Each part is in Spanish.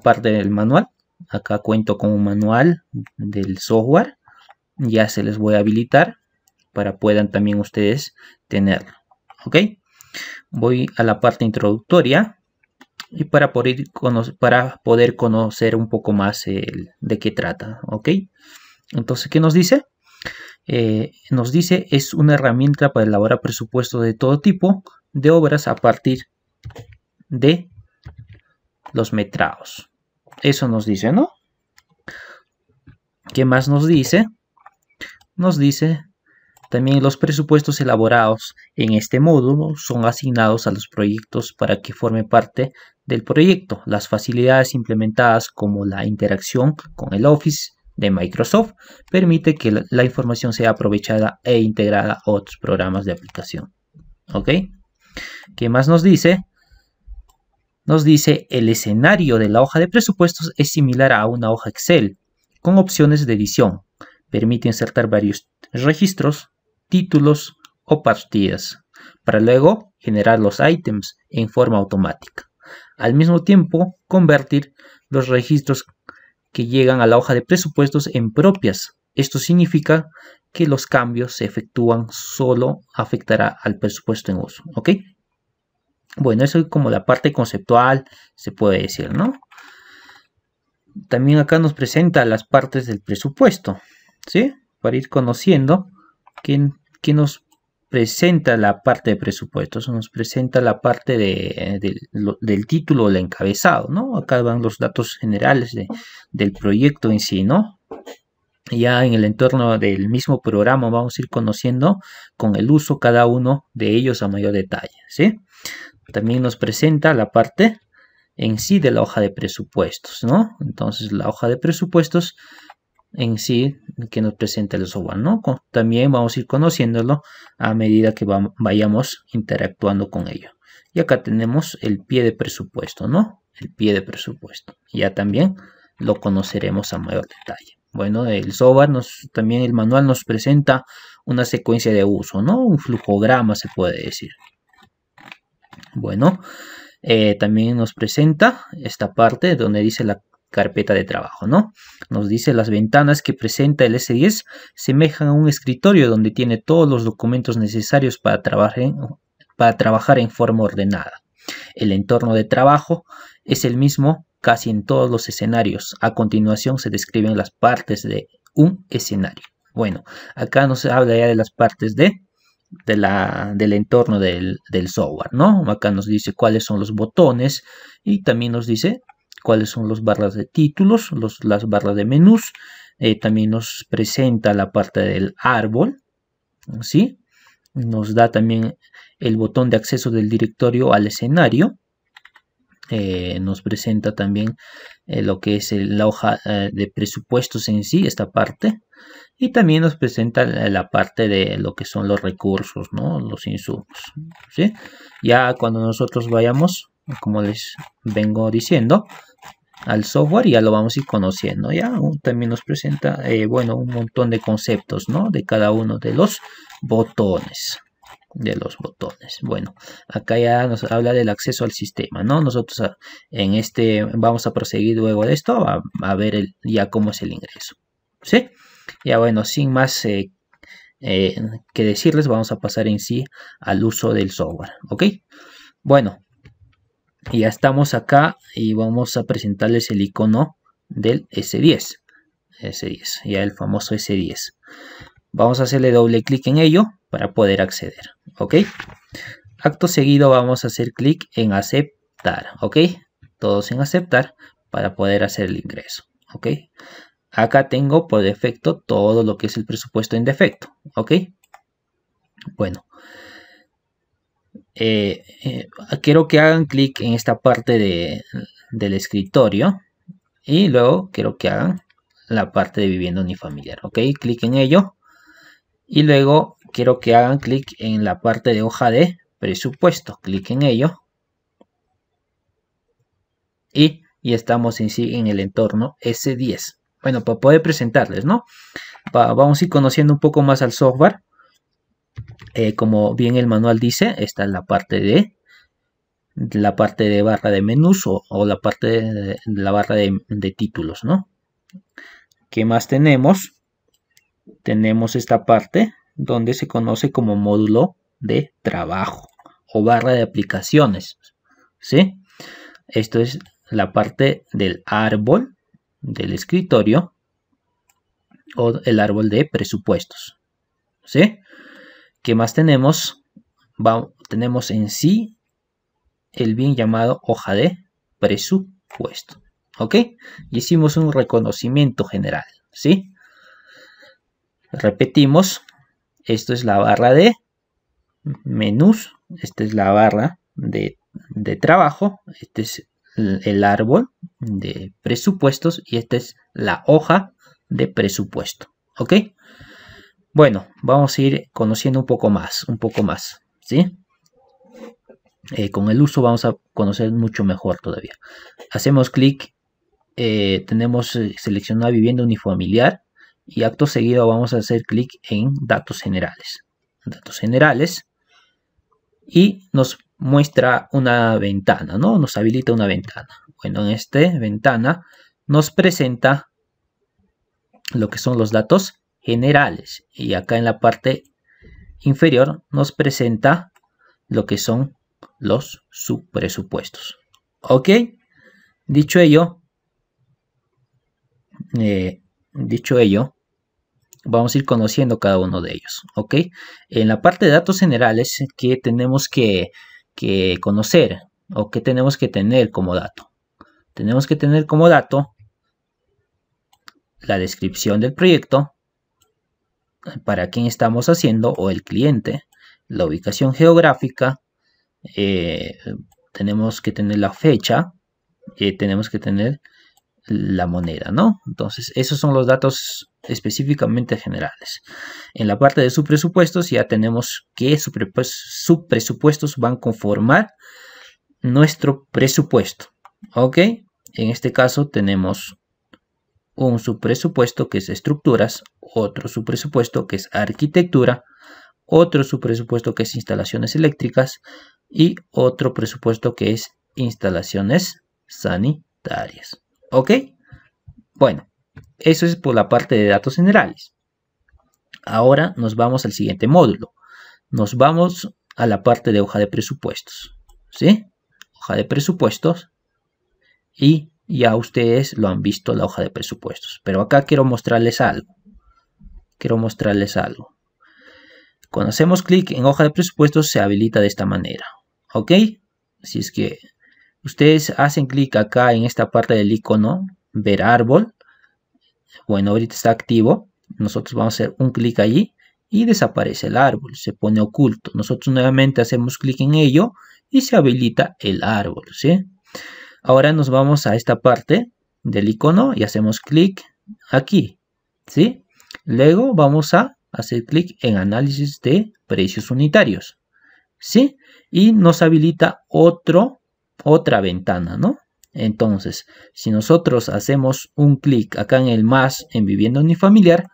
parte del manual. Acá cuento con un manual del software. Ya se les voy a habilitar para puedan también ustedes tenerlo. ¿Ok? Voy a la parte introductoria y para poder, para poder conocer un poco más el, de qué trata. ¿Ok? Entonces, ¿qué nos dice? Eh, nos dice es una herramienta para elaborar presupuestos de todo tipo de obras a partir de los metrados. Eso nos dice, ¿no? ¿Qué más nos dice? Nos dice también los presupuestos elaborados en este módulo son asignados a los proyectos para que forme parte del proyecto. Las facilidades implementadas como la interacción con el Office de Microsoft permite que la, información sea aprovechada e integrada a otros programas de aplicación. ¿Ok? ¿Qué más nos dice? nos dice el escenario de la hoja de presupuestos es similar a una hoja Excel, con opciones de edición. Permite insertar varios registros, títulos o partidas, para luego generar los ítems en forma automática. Al mismo tiempo, convertir los registros que llegan a la hoja de presupuestos en propias. Esto significa que los cambios se efectúan solo afectará al presupuesto en uso. Bueno, eso es como la parte conceptual, se puede decir, ¿no? También acá nos presenta las partes del presupuesto, ¿sí? Para ir conociendo quién, nos presenta la parte de presupuestos, nos presenta la parte del título, el encabezado, ¿no? Acá van los datos generales del proyecto en sí, ¿no? Ya en el entorno del mismo programa vamos a ir conociendo con el uso cada uno de ellos a mayor detalle, ¿sí? También nos presenta la parte en sí de la hoja de presupuestos, ¿no? Entonces la hoja de presupuestos en sí que nos presenta el software, ¿no? También vamos a ir conociéndolo a medida que vayamos interactuando con ello. Y acá tenemos el pie de presupuesto, ¿no? El pie de presupuesto. Ya también lo conoceremos a mayor detalle. Bueno, el software nos, también el manual nos presenta una secuencia de uso, ¿no? Un flujograma se puede decir. Bueno, eh, también nos presenta esta parte donde dice la carpeta de trabajo, ¿no? Nos dice las ventanas que presenta el S10 semejan a un escritorio donde tiene todos los documentos necesarios para trabajar para trabajar en forma ordenada. El entorno de trabajo es el mismo casi en todos los escenarios. A continuación se describen las partes de un escenario. Bueno, acá nos habla ya de las partes de de la, del entorno del, del, software, ¿no? Acá nos dice cuáles son los botones y también nos dice cuáles son las barras de títulos, los, las barras de menús. Eh, también nos presenta la parte del árbol, ¿sí? Nos da también el botón de acceso del directorio al escenario. Eh, nos presenta también eh, lo que es la hoja de presupuestos en sí, esta parte y también nos presenta la parte de lo que son los recursos, ¿no? los insumos. ¿sí? Ya cuando nosotros vayamos, como les vengo diciendo, al software ya lo vamos a ir conociendo. Ya también nos presenta, eh, bueno, un montón de conceptos ¿no? de cada uno de los botones de los botones. Bueno, acá ya nos habla del acceso al sistema, ¿no? Nosotros ah, en este vamos a proseguir luego de esto a, ver ya cómo es el ingreso, ¿sí? Ya bueno, sin más eh, eh, que decirles, vamos a pasar en sí al uso del software. ¿Ok? Bueno, ya estamos acá y vamos a presentarles el icono del S10. S10, ya el famoso S10. Vamos a hacerle doble clic en ello para poder acceder. ¿Ok? Acto seguido vamos a hacer clic en aceptar. ¿Ok? Todos en aceptar para poder hacer el ingreso. ¿Ok? Acá tengo por defecto todo lo que es el presupuesto en defecto, ¿ok? Bueno, eh, eh, quiero que hagan clic en esta parte del escritorio y luego quiero que hagan la parte de vivienda unifamiliar, ¿ok? Clic en ello y luego quiero que hagan clic en la parte de hoja de presupuesto, clic en ello y, estamos en, en el entorno S10 bueno, para poder presentarles, ¿no? vamos a ir conociendo un poco más al software. Eh, como bien el manual dice, esta es la parte de la parte de barra de menús o, la parte de, la barra de, de títulos, ¿no? ¿Qué más tenemos? Tenemos esta parte donde se conoce como módulo de trabajo o barra de aplicaciones, ¿sí? Esto es la parte del árbol del escritorio o el árbol de presupuestos. ¿Sí? ¿Qué más tenemos? tenemos en sí el bien llamado hoja de presupuesto. ¿Ok? Y hicimos un reconocimiento general. ¿Sí? Repetimos, esto es la barra de menús, esta es la barra de, de trabajo, este es el árbol de presupuestos y esta es la hoja de presupuesto. ¿Ok? Bueno, vamos a ir conociendo un poco más, un poco más, ¿sí? Eh, con el uso vamos a conocer mucho mejor todavía. Hacemos clic, eh, tenemos eh, seleccionada vivienda unifamiliar y acto seguido vamos a hacer clic en datos generales. Datos generales y nos muestra una ventana, ¿no? Nos habilita una ventana. Bueno, en esta ventana nos presenta lo que son los datos generales. Y acá en la parte inferior nos presenta lo que son los subpresupuestos. ¿Ok? Dicho ello, eh, dicho ello, vamos a ir conociendo cada uno de ellos. ¿Ok? En la parte de datos generales que tenemos que que conocer o que tenemos que tener como dato. Tenemos que tener como dato la descripción del proyecto, para quién estamos haciendo o el cliente, la ubicación geográfica, eh, tenemos que tener la fecha, y eh, tenemos que tener la moneda, ¿no? Entonces, esos son los datos específicamente generales. En la parte de subpresupuestos ya tenemos que subpresupuestos pues, van a conformar nuestro presupuesto, ¿ok? En este caso tenemos un subpresupuesto que es estructuras, otro subpresupuesto que es arquitectura, otro subpresupuesto que es instalaciones eléctricas y otro presupuesto que es instalaciones sanitarias. ¿Ok? Bueno, eso es por la parte de datos generales. Ahora nos vamos al siguiente módulo. Nos vamos a la parte de hoja de presupuestos. ¿Sí? Hoja de presupuestos. Y ya ustedes lo han visto la hoja de presupuestos. Pero acá quiero mostrarles algo. Quiero mostrarles algo. Cuando hacemos clic en hoja de presupuestos se habilita de esta manera. ¿Ok? Si es que Ustedes hacen clic acá en esta parte del icono, ver árbol. Bueno, ahorita está activo. Nosotros vamos a hacer un clic allí y desaparece el árbol, se pone oculto. Nosotros nuevamente hacemos clic en ello y se habilita el árbol. ¿sí? Ahora nos vamos a esta parte del icono y hacemos clic aquí. ¿sí? Luego vamos a hacer clic en análisis de precios unitarios. ¿sí? Y nos habilita otro otra ventana, ¿no? Entonces, si nosotros hacemos un clic acá en el más en vivienda unifamiliar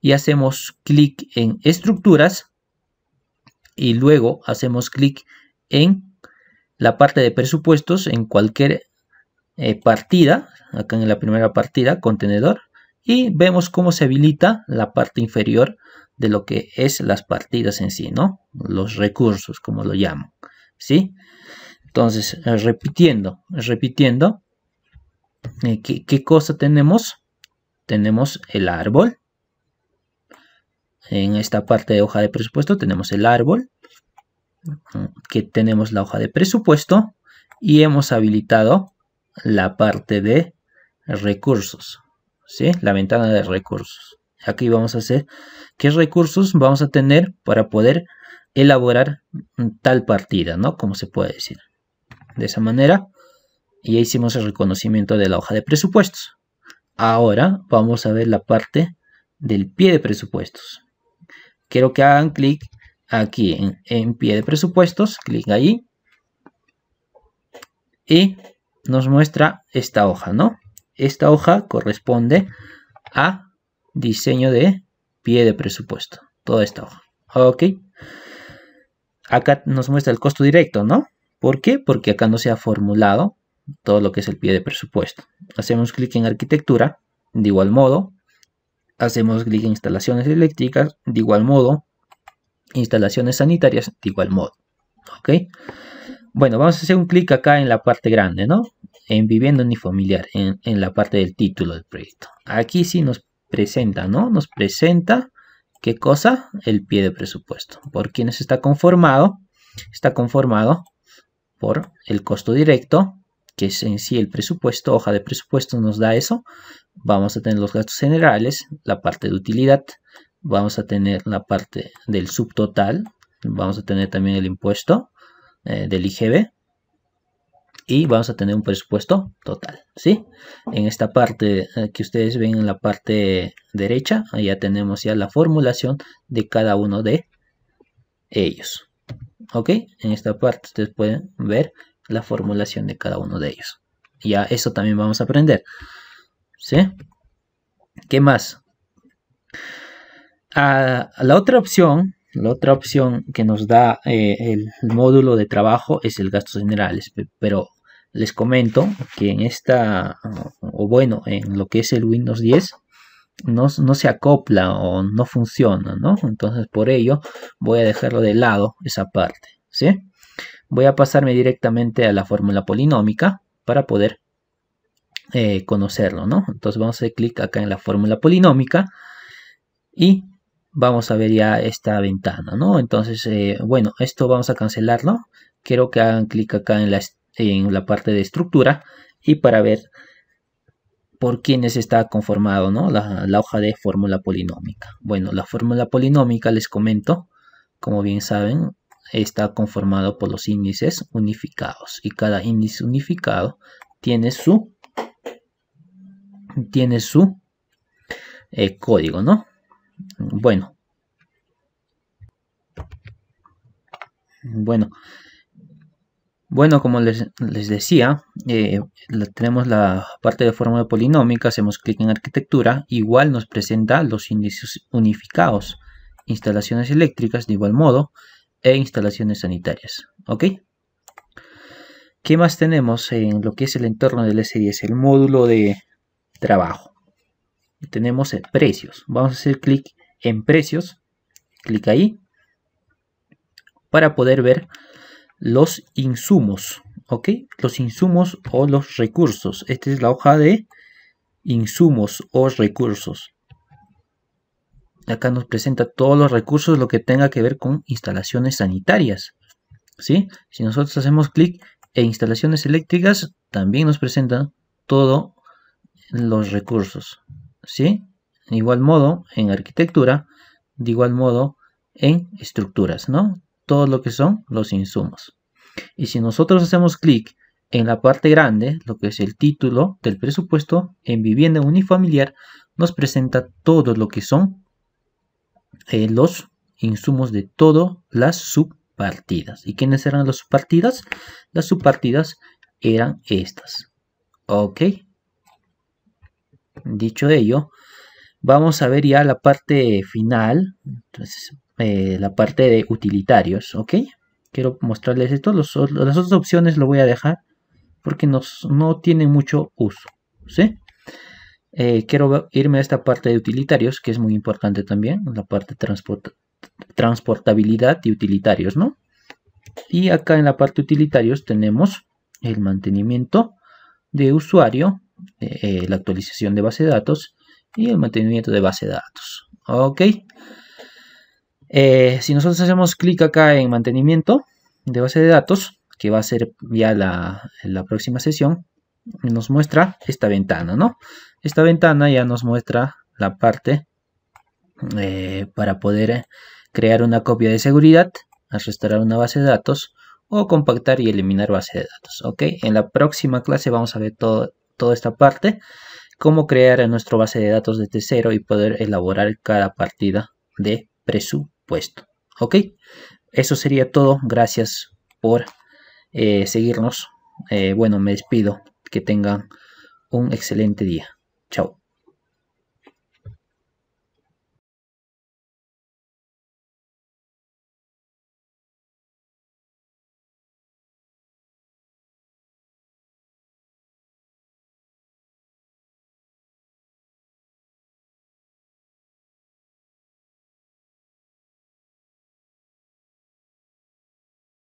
y hacemos clic en estructuras y luego hacemos clic en la parte de presupuestos en cualquier eh, partida, acá en la primera partida, contenedor, y vemos cómo se habilita la parte inferior de lo que es las partidas en sí, ¿no? Los recursos, como lo llaman, ¿sí? sí entonces, eh, repitiendo, repitiendo, eh, ¿qué, cosa tenemos? Tenemos el árbol. En esta parte de hoja de presupuesto tenemos el árbol, que tenemos la hoja de presupuesto y hemos habilitado la parte de recursos, ¿sí? la ventana de recursos. Aquí vamos a hacer qué recursos vamos a tener para poder elaborar tal partida, ¿no? Como se puede decir. De esa manera, y ya hicimos el reconocimiento de la hoja de presupuestos. Ahora vamos a ver la parte del pie de presupuestos. Quiero que hagan clic aquí en, en pie de presupuestos, clic ahí. Y nos muestra esta hoja, ¿no? Esta hoja corresponde a diseño de pie de presupuesto. Toda esta hoja. Ok. Acá nos muestra el costo directo, ¿no? ¿Por qué? Porque acá no se ha formulado todo lo que es el pie de presupuesto. Hacemos clic en arquitectura, de igual modo. Hacemos clic en instalaciones eléctricas, de igual modo. Instalaciones sanitarias, de igual modo. ¿Ok? Bueno, vamos a hacer un clic acá en la parte grande, ¿no? En vivienda ni familiar, en la parte del título del proyecto. Aquí sí nos presenta, ¿no? Nos presenta, ¿qué cosa? El pie de presupuesto. ¿Por quiénes está conformado? Está conformado por el costo directo, que es en sí el presupuesto, hoja de presupuesto nos da eso. Vamos a tener los gastos generales, la parte de utilidad, vamos a tener la parte del subtotal, vamos a tener también el impuesto eh, del IGB y vamos a tener un presupuesto total, ¿sí? En esta parte eh, que ustedes ven en la parte derecha, ya tenemos ya la formulación de cada uno de ellos ok en esta parte ustedes pueden ver la formulación de cada uno de ellos ya eso también vamos a aprender ¿sí? ¿qué más? Ah, la otra opción la otra opción que nos da eh, el módulo de trabajo es el gasto general pero les comento que en esta, o bueno, en lo que es el Windows 10, no, se acopla o no funciona, ¿no? Entonces por ello voy a dejarlo de lado esa parte, ¿sí? Voy a pasarme directamente a la fórmula polinómica para poder eh, conocerlo, ¿no? Entonces vamos a hacer clic acá en la fórmula polinómica y vamos a ver ya esta ventana, ¿no? Entonces, eh, bueno, esto vamos a cancelarlo. Quiero que hagan clic acá en en la parte de estructura y para ver por quienes está conformado la, hoja de fórmula polinómica. Bueno, la fórmula polinómica, les comento, como bien saben, está conformado por los índices unificados y cada índice unificado tiene su, tiene su eh, código, ¿no? Bueno, bueno, bueno, como les, decía, eh, tenemos la parte de fórmula polinómica, hacemos clic en arquitectura, igual nos presenta los índices unificados, instalaciones eléctricas de igual modo e instalaciones sanitarias. ¿Ok? ¿Qué más tenemos en lo que es el entorno del S10? El módulo de trabajo. Tenemos precios. Vamos a hacer clic en precios. Clic ahí. Para poder ver los insumos, ¿ok? Los insumos o los recursos. Esta es la hoja de insumos o recursos. Acá nos presenta todos los recursos, lo que tenga que ver con instalaciones sanitarias. ¿sí? Si nosotros hacemos clic en instalaciones eléctricas, también nos presenta todos los recursos. ¿sí? De igual modo en arquitectura, de igual modo en estructuras, ¿no? todo lo que son los insumos. Y si nosotros hacemos clic en la parte grande, lo que es el título del presupuesto en vivienda unifamiliar, nos presenta todo lo que son eh, los insumos de todas las subpartidas. ¿Y quiénes eran las subpartidas? Las subpartidas eran estas. Ok. Dicho ello, vamos a ver ya la parte final. Entonces, eh, la parte de utilitarios, ¿ok? Quiero mostrarles esto, las otras opciones lo voy a dejar porque no tiene mucho uso, ¿sí? Eh, quiero irme a esta parte de utilitarios, que es muy importante también, la parte de transportabilidad y utilitarios, ¿no? Y acá en la parte utilitarios tenemos el mantenimiento de usuario, eh, la actualización de base de datos y el mantenimiento de base de datos. Ok, eh, si nosotros hacemos clic acá en mantenimiento de base de datos, que va a ser ya la, próxima sesión, nos muestra esta ventana, ¿no? Esta ventana ya nos muestra la parte eh, para poder crear una copia de seguridad, restaurar una base de datos o compactar y eliminar base de datos, ¿ok? En la próxima clase vamos a ver toda esta parte, cómo crear nuestra base de datos desde cero y poder elaborar cada partida de presupuesto puesto. ¿Ok? Eso sería todo. Gracias por eh, seguirnos. Eh, bueno, me despido. Que tengan un excelente día. Chao.